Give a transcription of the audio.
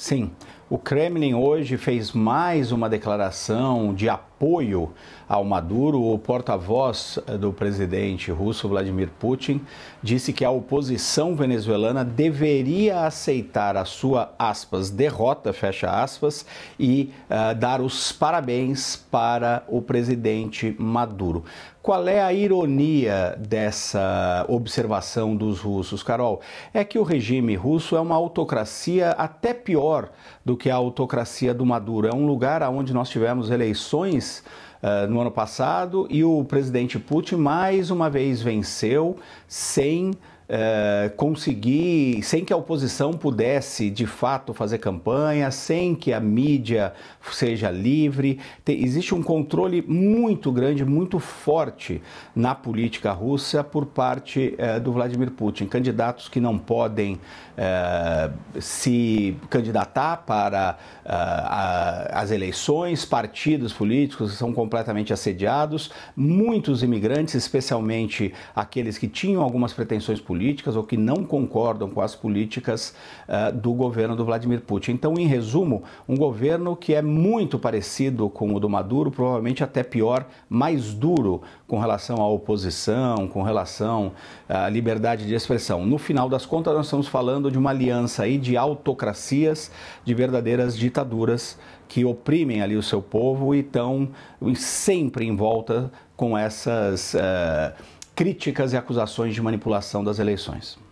Sim. O Kremlin hoje fez mais uma declaração de apoio ao Maduro. O porta-voz eh, do presidente russo Vladimir Putin disse que a oposição venezuelana deveria aceitar a sua aspas derrota, fecha aspas, e uh, dar os parabéns para o presidente Maduro. Qual é a ironia dessa observação dos russos, Carol? É que o regime russo é uma autocracia até pior do que é a autocracia do Maduro. É um lugar onde nós tivemos eleições Uh, no ano passado e o presidente Putin mais uma vez venceu sem eh, conseguir, sem que a oposição pudesse de fato fazer campanha, sem que a mídia seja livre. Tem, existe um controle muito grande, muito forte na política russa por parte é, do Vladimir Putin. Candidatos que não podem é, se candidatar para a, as eleições, partidos políticos são completamente assediados, muitos imigrantes, especialmente aqueles que tinham algumas pretensões políticas políticas ou que não concordam com as políticas uh, do governo do Vladimir Putin. Então, em resumo, um governo que é muito parecido com o do Maduro, provavelmente até pior, mais duro com relação à oposição, com relação eh, à liberdade de expressão. No final das contas, nós estamos falando de uma aliança aí de autocracias, de verdadeiras ditaduras que oprimem ali o seu povo e estão sempre em volta com essas. Uh, críticas e acusações de manipulação das eleições.